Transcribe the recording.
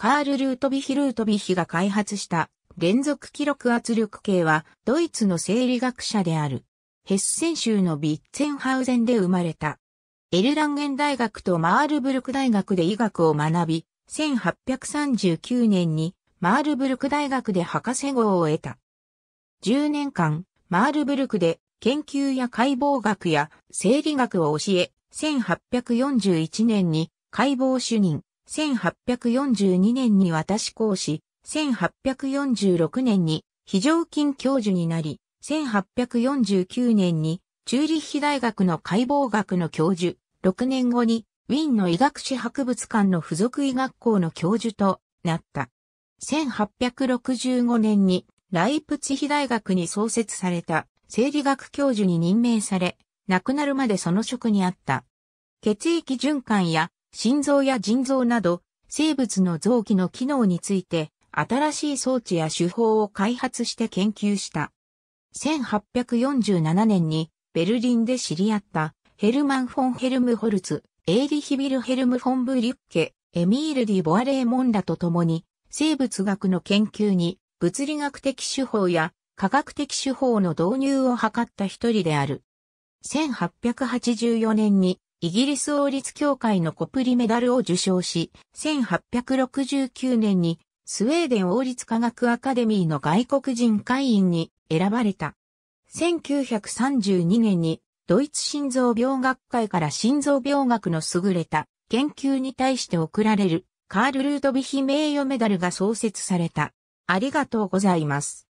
カール・ルートビヒ・ルートビヒが開発した連続記録圧力計はドイツの生理学者である。ヘッセン州のビッツェンハウゼンで生まれた。エルランゲン大学とマールブルク大学で医学を学び、1839年にマールブルク大学で博士号を得た。10年間、マールブルクで研究や解剖学や生理学を教え、1841年に解剖主任、1842年に私講師、1846年に非常勤教授になり、1849年にチューリッヒ大学の解剖学の教授、6年後にウィーンの医学史博物館の附属医学校の教授となった。1865年にライプツヒ大学に創設された生理学教授に任命され、亡くなるまでその職にあった。血液循環や心臓や腎臓など、生物の臓器の機能について、新しい装置や手法を開発して研究した。1847年にベルリンで知り合ったヘルマン・フォン・ヘルムホルツ、エイリヒビル・ヘルム・フォン・ブリュッケ、エミール・ディ・ボアレー・モンらと共に、生物学の研究に物理学的手法や科学的手法の導入を図った一人である。1884年にイギリス王立協会のコプリメダルを受賞し、1869年にスウェーデン王立科学アカデミーの外国人会員に選ばれた。1932年にドイツ心臓病学会から心臓病学の優れた研究に対して贈られるカール・ルートヴィヒ名誉メダルが創設された。ありがとうございます。